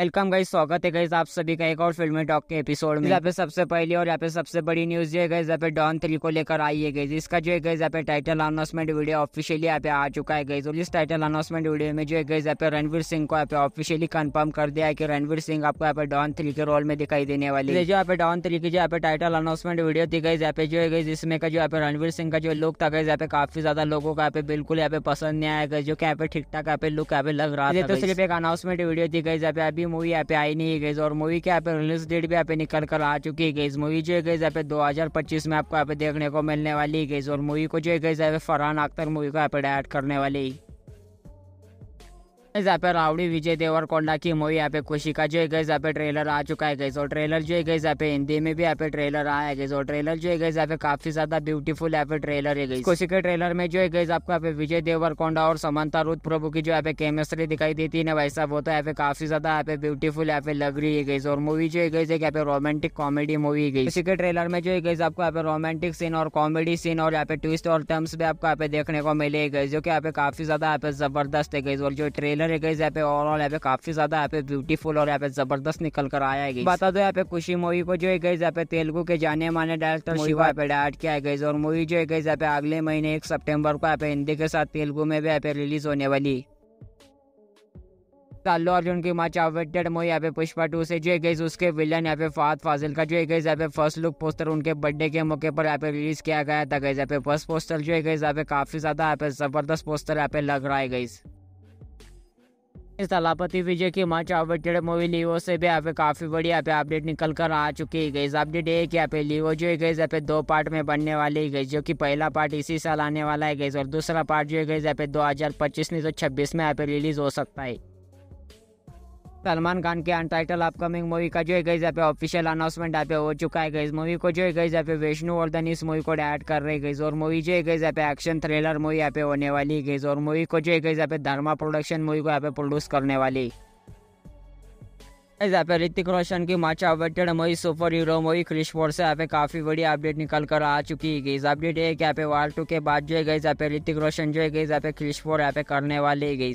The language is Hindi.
वेलकम गाइज स्वागत है गाइज आप सभी का एक और फिल्मी टॉक के एपिसोड में यहाँ पे सबसे पहले और यहाँ पे सबसे बड़ी न्यूज ये है गाइज यहाँ पे डॉन थ्री को लेकर आई है गई इसका जो है गाइज यहाँ पे टाइटल अनाउंसमेंट वीडियो ऑफिशियली यहाँ पे आ चुका है गई और इस टाइटल अनाउंसमेंट वीडियो में जो है गाइज यहाँ पे रणवीर सिंह को यहाँ पे ऑफिशियली कन्फर्म कर दिया है कि रणवीर सिंह आपको यहाँ पे डॉन थ्री के रोल में दिखाई देने वाली है जो यहाँ पे डॉन थ्री की जो यहाँ पे टाइटल अनाउंसमेंट वीडियो थी गई यहाँ पे जो है जिसमें इसमें का जो यहाँ पे रणवीर सिंह का जो लुक था गई यहाँ पे काफी ज्यादा लोगों को यहाँ पे बिल्कुल यहाँ पे पसंद नहीं आया गया जो कि यहाँ पे ठीक ठाक यहाँ पे लुक यहाँ पे लग रहा है तो सिर्फ एक अनाउंसमेंट वीडियो थी गई यहाँ पे अभी पूरी मूवी यहाँ पे आई नहीं है गई और मूवी के यहाँ पे रिलीज डेट भी यहाँ पे निकल कर आ चुकी है गई मूवी जो है गई यहाँ पे 2025 में आपको यहाँ पे देखने को मिलने वाली है गई और मूवी को जो है गई यहाँ पे फरहान अख्तर मूवी को यहाँ पे डायरेक्ट करने वाली यहाँ पे रावड़ी विजय देवरकोंडा की मूवी यहाँ पे खुशी का जो है गई यहाँ पे ट्रेलर आ चुका है गई और ट्रेलर जो है गई यहाँ पे हिंदी में भी यहाँ पे ट्रेलर आया है गई और ट्रेलर जो है गई यहाँ पे काफी ज्यादा ब्यूटीफुल यहाँ पे ट्रेलर है गई खुशी के ट्रेलर में जो है गई आपको यहाँ पे विजय देवरकोंडा और समंता रूद प्रभु की जो यहाँ पे केमिस्ट्री दिखाई देती है ना वैसा वो तो यहाँ पे काफी ज्यादा यहाँ पे ब्यूटीफुल यहाँ पे लग रही है गई और मूवी जो है गई यहाँ पे रोमांटिक कॉमेडी मूवी गई खुशी के ट्रेलर में जो है गई आपको यहाँ पे रोमांटिक सीन और कॉमेडी सीन और यहाँ पे ट्विस्ट और टर्म्स भी आपको यहाँ पे देखने को मिले गई जो की यहाँ पे काफी ज्यादा यहाँ पे जबरदस्त है गई और जो ट्रेलर कलर है गई यहाँ पे ओवरऑल यहाँ पे काफी ज्यादा यहाँ पे ब्यूटीफुल और यहाँ पे जबरदस्त निकल कर आया है बता दो यहाँ पे खुशी मूवी को जो है गई यहाँ पे तेलुगु के जाने माने डायरेक्टर शिवा पे डायरेक्ट किया गई और मूवी जो है गई यहाँ पे अगले महीने एक सितंबर को यहाँ पे हिंदी के साथ तेलुगु में भी यहाँ पे रिलीज होने वाली अल्लू अर्जुन की मच अवेटेड मूवी यहाँ पे पुष्पा टू से जो है गई उसके विलन यहाँ पे फात फाजिल का जो है गई यहाँ पे फर्स्ट लुक पोस्टर उनके बर्थडे के मौके पर यहाँ पे रिलीज किया गया था गई यहाँ पे फर्स्ट पोस्टर जो है गई यहाँ पे काफी ज्यादा यहाँ पे जबरदस्त पोस्टर यहाँ पे लग रहा है गई सलापति विजय की माँ चावटेड मूवी लीवो से भी यहाँ पे काफ़ी बड़ी यहाँ पे अपडेट निकल कर आ चुकी है गई अपडेट एक यहाँ पे लीवो जो है गई यहाँ पे दो पार्ट में बनने वाली है गई जो कि पहला पार्ट इसी साल आने वाला है गई और दूसरा पार्ट जो है गई यहाँ पे पच्चीस नहीं तो छब्बीस में यहाँ पे रिलीज हो सकता है सलमान खान के अनटाइटल अपकमिंग मूवी का जो है गई पे ऑफिशियल अनाउंसमेंट आप हो चुका है गई मूवी को जो है गई पे विष्णु धन इस मूवी को ऐड कर रहे गई और मूवी जो है गई पे एक्शन थ्रिलर मूवी यहाँ पे होने वाली गई और मूवी को जो है गई पे धर्मा प्रोडक्शन मूवी को यहाँ पे प्रोड्यूस करने वाली यहाँ पे ऋतिक रोशन की much awaited movie super hero movie Krrish four से यहाँ पे काफी बड़ी अपडेट निकल कर आ चुकी है गई अपडेट है कि यहाँ पे वार टू के बाद जो है गई यहाँ पे ऋतिक रोशन जो है गई यहाँ पे क्रिश फोर यहाँ पे करने वाले गई